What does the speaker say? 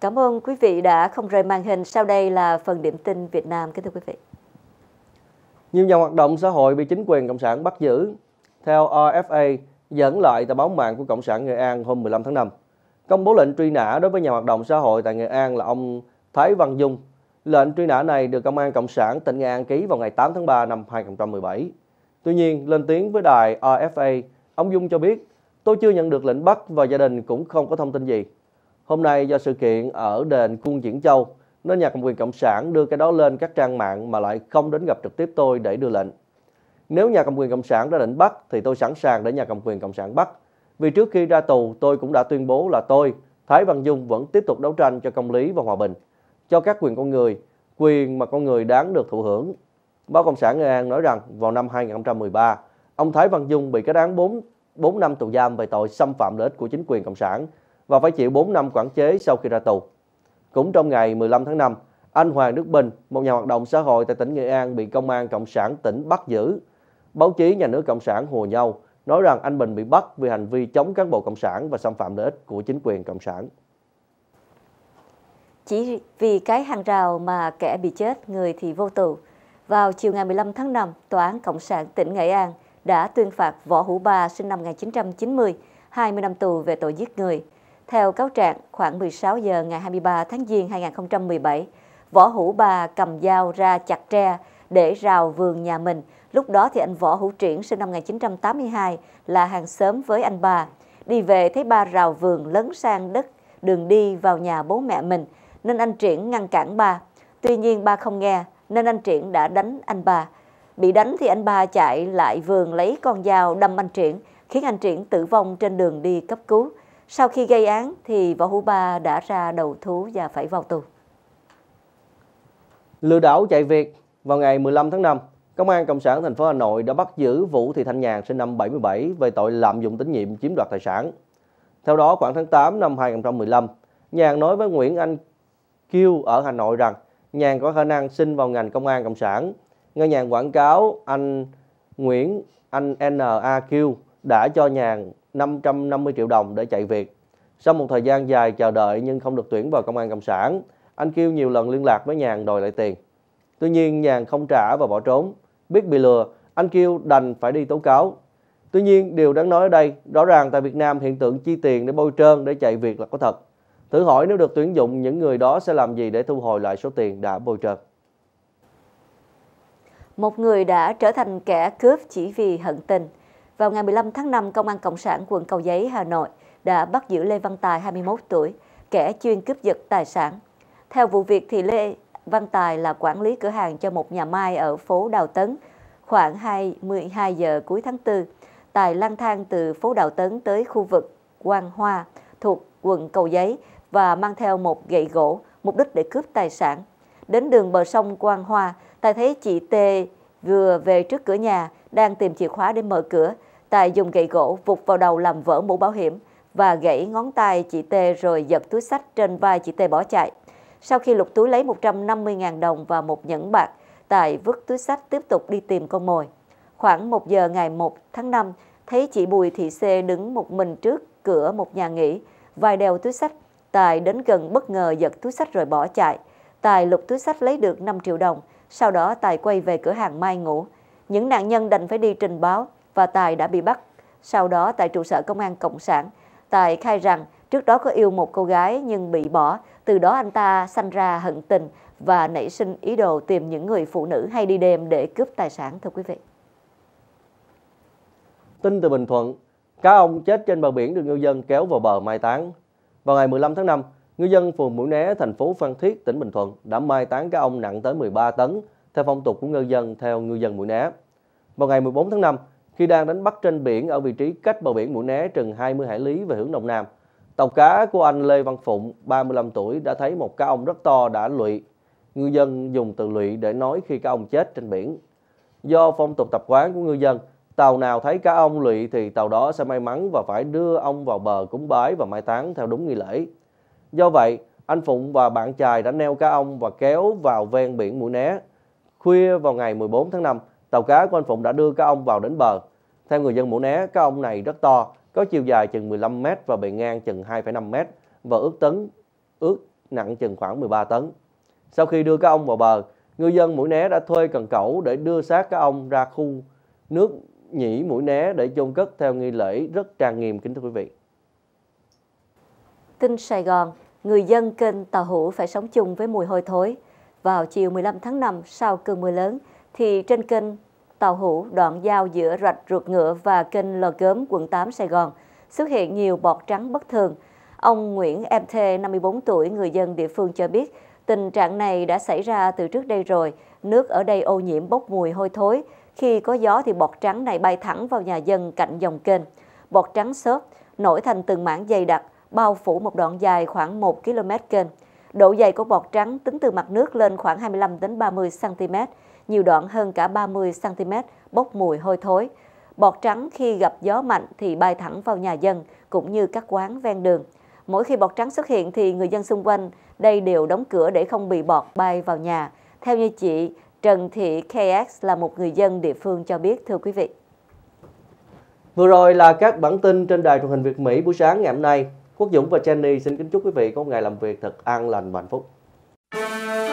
Cảm ơn quý vị đã không rời màn hình. Sau đây là phần điểm tin Việt Nam. Kính thưa quý vị. Nhiều nhà hoạt động xã hội bị chính quyền Cộng sản bắt giữ. Theo RFA, dẫn lại tờ báo mạng của Cộng sản Nghệ An hôm 15 tháng 5. Công bố lệnh truy nã đối với nhà hoạt động xã hội tại Nghệ An là ông Thái Văn Dung. Lệnh truy nã này được Công an Cộng sản tỉnh Nghệ An ký vào ngày 8 tháng 3 năm 2017. Tuy nhiên, lên tiếng với đài RFA, ông Dung cho biết, tôi chưa nhận được lệnh bắt và gia đình cũng không có thông tin gì. Hôm nay do sự kiện ở đền Cung Diễn Châu nên nhà cầm quyền Cộng sản đưa cái đó lên các trang mạng mà lại không đến gặp trực tiếp tôi để đưa lệnh. Nếu nhà cầm quyền Cộng sản đã định bắt thì tôi sẵn sàng để nhà cầm quyền Cộng sản bắt. Vì trước khi ra tù tôi cũng đã tuyên bố là tôi, Thái Văn Dung vẫn tiếp tục đấu tranh cho công lý và hòa bình, cho các quyền con người, quyền mà con người đáng được thụ hưởng. Báo Cộng sản Nghệ An nói rằng vào năm 2013, ông Thái Văn Dung bị cái án 4, 4 năm tù giam về tội xâm phạm lợi ích của chính quyền Cộng sản và phải chịu 4 năm quản chế sau khi ra tù. Cũng trong ngày 15 tháng 5, anh Hoàng Đức Bình, một nhà hoạt động xã hội tại tỉnh Nghệ An bị công an Cộng sản tỉnh bắt giữ. Báo chí nhà nước Cộng sản hùa nhau nói rằng anh Bình bị bắt vì hành vi chống cán bộ Cộng sản và xâm phạm lợi ích của chính quyền Cộng sản. Chỉ vì cái hàng rào mà kẻ bị chết, người thì vô tù. Vào chiều ngày 15 tháng 5, Tòa án Cộng sản tỉnh Nghệ An đã tuyên phạt Võ Hữu Ba sinh năm 1990, 20 năm tù về tội giết người – theo cáo trạng, khoảng 16 giờ ngày 23 tháng Giêng 2017, Võ Hữu Bà cầm dao ra chặt tre để rào vườn nhà mình. Lúc đó thì anh Võ Hữu Triển sinh năm 1982 là hàng xóm với anh bà. Đi về thấy ba rào vườn lấn sang đất đường đi vào nhà bố mẹ mình nên anh Triển ngăn cản ba. Tuy nhiên ba không nghe nên anh Triển đã đánh anh bà. Bị đánh thì anh ba chạy lại vườn lấy con dao đâm anh Triển khiến anh Triển tử vong trên đường đi cấp cứu. Sau khi gây án thì Võ Hữu Ba đã ra đầu thú và phải vào tù. Lừa đảo chạy việc vào ngày 15 tháng 5, Công an Cộng sản thành phố Hà Nội đã bắt giữ Vũ Thị Thanh Nhàn sinh năm 77 về tội lạm dụng tín nhiệm chiếm đoạt tài sản. Theo đó, khoảng tháng 8 năm 2015, Nhàn nói với Nguyễn Anh Kiêu ở Hà Nội rằng Nhàn có khả năng xin vào ngành công an cộng sản. Nghe Nhàn quảng cáo, anh Nguyễn Anh NAQ đã cho Nhàn 550 triệu đồng để chạy việc. Sau một thời gian dài chờ đợi nhưng không được tuyển vào công an cộng sản, anh Kiêu nhiều lần liên lạc với Nhàn đòi lại tiền. Tuy nhiên Nhàn không trả và bỏ trốn. Biết bị lừa, anh Kiêu đành phải đi tố cáo. Tuy nhiên điều đáng nói ở đây, rõ ràng tại Việt Nam hiện tượng chi tiền để bôi trơn để chạy việc là có thật. Thử hỏi nếu được tuyển dụng những người đó sẽ làm gì để thu hồi lại số tiền đã bôi trơn. Một người đã trở thành kẻ cướp chỉ vì hận tình – vào ngày 15 tháng 5, Công an Cộng sản quận Cầu Giấy, Hà Nội đã bắt giữ Lê Văn Tài, 21 tuổi, kẻ chuyên cướp giật tài sản. Theo vụ việc thì Lê Văn Tài là quản lý cửa hàng cho một nhà mai ở phố Đào Tấn. Khoảng 22 giờ cuối tháng 4, Tài lang thang từ phố Đào Tấn tới khu vực Quang Hoa thuộc quận Cầu Giấy và mang theo một gậy gỗ, mục đích để cướp tài sản. Đến đường bờ sông Quang Hoa, Tài thấy chị T vừa về trước cửa nhà đang tìm chìa khóa để mở cửa Tài dùng gậy gỗ vụt vào đầu làm vỡ mũ bảo hiểm và gãy ngón tay chị T rồi giật túi sách trên vai chị T bỏ chạy. Sau khi lục túi lấy 150.000 đồng và một nhẫn bạc, Tài vứt túi sách tiếp tục đi tìm con mồi. Khoảng 1 giờ ngày 1 tháng 5, thấy chị Bùi Thị C đứng một mình trước cửa một nhà nghỉ, vài đeo túi sách. Tài đến gần bất ngờ giật túi sách rồi bỏ chạy. Tài lục túi sách lấy được 5 triệu đồng, sau đó Tài quay về cửa hàng Mai ngủ. Những nạn nhân đành phải đi trình báo và Tài đã bị bắt. Sau đó tại trụ sở công an Cộng sản, Tài khai rằng trước đó có yêu một cô gái nhưng bị bỏ, từ đó anh ta sanh ra hận tình và nảy sinh ý đồ tìm những người phụ nữ hay đi đêm để cướp tài sản thưa quý vị. Tin từ Bình Thuận, cá ông chết trên bờ biển được ngư dân kéo vào bờ mai táng. Vào ngày 15 tháng 5, ngư dân phường Mũi Né, thành phố Phan Thiết, tỉnh Bình Thuận đã mai táng cá ông nặng tới 13 tấn theo phong tục của ngư dân theo ngư dân Mũi Né. Vào ngày 14 tháng 5, khi đang đánh bắt trên biển ở vị trí cách bờ biển Mũi Né chừng 20 hải lý về hướng Đông Nam. Tàu cá của anh Lê Văn Phụng, 35 tuổi, đã thấy một cá ông rất to đã lụy. Ngư dân dùng từ lụy để nói khi cá ông chết trên biển. Do phong tục tập quán của ngư dân, tàu nào thấy cá ông lụy thì tàu đó sẽ may mắn và phải đưa ông vào bờ cúng bái và mai táng theo đúng nghi lễ. Do vậy, anh Phụng và bạn trai đã neo cá ông và kéo vào ven biển Mũi Né. Khuya vào ngày 14 tháng 5, Tàu cá của anh Phụng đã đưa các ông vào đến bờ. Theo người dân Mũi Né, các ông này rất to, có chiều dài chừng 15 m và bề ngang chừng 2,5 m và ước tấn ước nặng chừng khoảng 13 tấn. Sau khi đưa các ông vào bờ, ngư dân Mũi Né đã thuê cần cẩu để đưa xác các ông ra khu nước nhĩ Mũi Né để chôn cất theo nghi lễ rất trang nghiêm kính thưa quý vị. Tin Sài Gòn, người dân kênh Tàu Hữu phải sống chung với mùi hôi thối. Vào chiều 15 tháng 5 sau cơn mưa lớn, thì trên kênh Tàu Hủ đoạn giao giữa rạch Ruột Ngựa và kênh Lò Gớm, quận 8, Sài Gòn, xuất hiện nhiều bọt trắng bất thường. Ông Nguyễn Em Thê, 54 tuổi, người dân địa phương cho biết, tình trạng này đã xảy ra từ trước đây rồi. Nước ở đây ô nhiễm bốc mùi hôi thối. Khi có gió thì bọt trắng này bay thẳng vào nhà dân cạnh dòng kênh. Bọt trắng xốp, nổi thành từng mảng dày đặc, bao phủ một đoạn dài khoảng 1 km kênh. Độ dày của bọt trắng tính từ mặt nước lên khoảng 25 đến 30 cm nhiều đoạn hơn cả 30cm, bốc mùi hôi thối. Bọt trắng khi gặp gió mạnh thì bay thẳng vào nhà dân, cũng như các quán ven đường. Mỗi khi bọt trắng xuất hiện thì người dân xung quanh đây đều đóng cửa để không bị bọt bay vào nhà. Theo như chị Trần Thị KX là một người dân địa phương cho biết, thưa quý vị. Vừa rồi là các bản tin trên đài truyền hình Việt Mỹ buổi sáng ngày hôm nay. Quốc Dũng và Jenny xin kính chúc quý vị có một ngày làm việc thật an lành và hạnh phúc.